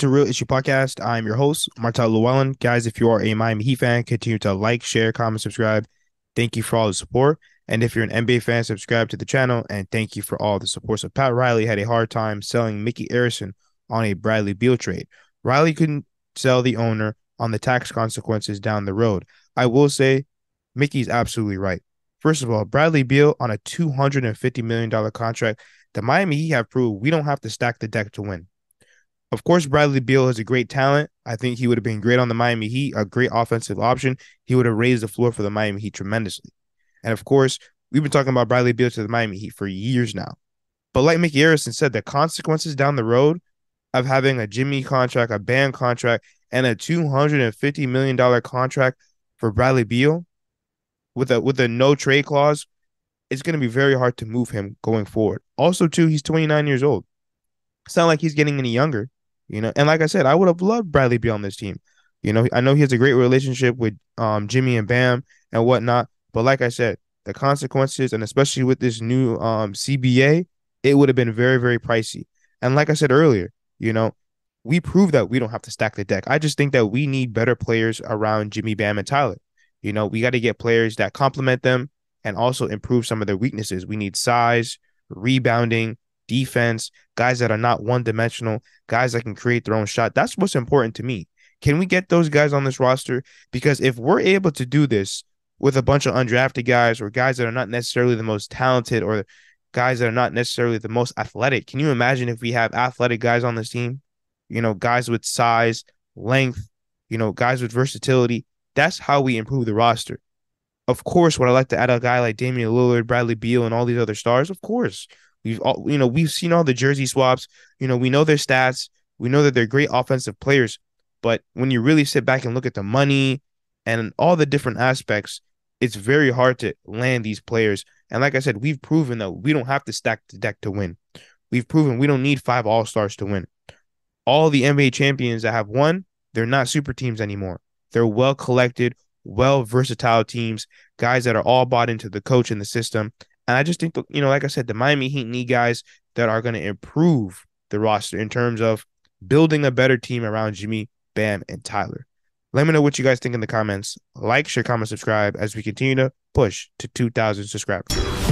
to Real Issue Podcast. I'm your host, Martel Llewellyn. Guys, if you are a Miami Heat fan, continue to like, share, comment, subscribe. Thank you for all the support. And if you're an NBA fan, subscribe to the channel and thank you for all the support. So Pat Riley had a hard time selling Mickey Arison on a Bradley Beal trade. Riley couldn't sell the owner on the tax consequences down the road. I will say Mickey's absolutely right. First of all, Bradley Beal on a $250 million contract, the Miami Heat have proved we don't have to stack the deck to win. Of course, Bradley Beal has a great talent. I think he would have been great on the Miami Heat, a great offensive option. He would have raised the floor for the Miami Heat tremendously. And of course, we've been talking about Bradley Beal to the Miami Heat for years now. But like Mickey Harrison said, the consequences down the road of having a Jimmy contract, a band contract, and a two hundred and fifty million dollar contract for Bradley Beal with a with a no trade clause, it's going to be very hard to move him going forward. Also, too, he's twenty nine years old. It's not like he's getting any younger. You know, and like I said, I would have loved Bradley Beal on this team. You know, I know he has a great relationship with um, Jimmy and Bam and whatnot. But like I said, the consequences, and especially with this new um, CBA, it would have been very, very pricey. And like I said earlier, you know, we prove that we don't have to stack the deck. I just think that we need better players around Jimmy Bam and Tyler. You know, we got to get players that complement them and also improve some of their weaknesses. We need size, rebounding, defense, guys that are not one dimensional, guys that can create their own shot. That's what's important to me. Can we get those guys on this roster? Because if we're able to do this with a bunch of undrafted guys or guys that are not necessarily the most talented or guys that are not necessarily the most athletic, can you imagine if we have athletic guys on this team? You know, guys with size, length, you know, guys with versatility. That's how we improve the roster. Of course, would I like to add a guy like Damian Lillard, Bradley Beal, and all these other stars? Of course. We've all, you know, we've seen all the jersey swaps. You know, we know their stats. We know that they're great offensive players. But when you really sit back and look at the money and all the different aspects, it's very hard to land these players. And like I said, we've proven that we don't have to stack the deck to win. We've proven we don't need five all stars to win. All the NBA champions that have won, they're not super teams anymore. They're well collected, well versatile teams, guys that are all bought into the coach and the system, and I just think, you know, like I said, the Miami Heat need guys that are going to improve the roster in terms of building a better team around Jimmy, Bam, and Tyler. Let me know what you guys think in the comments. Like, share, comment, subscribe as we continue to push to 2,000 subscribers.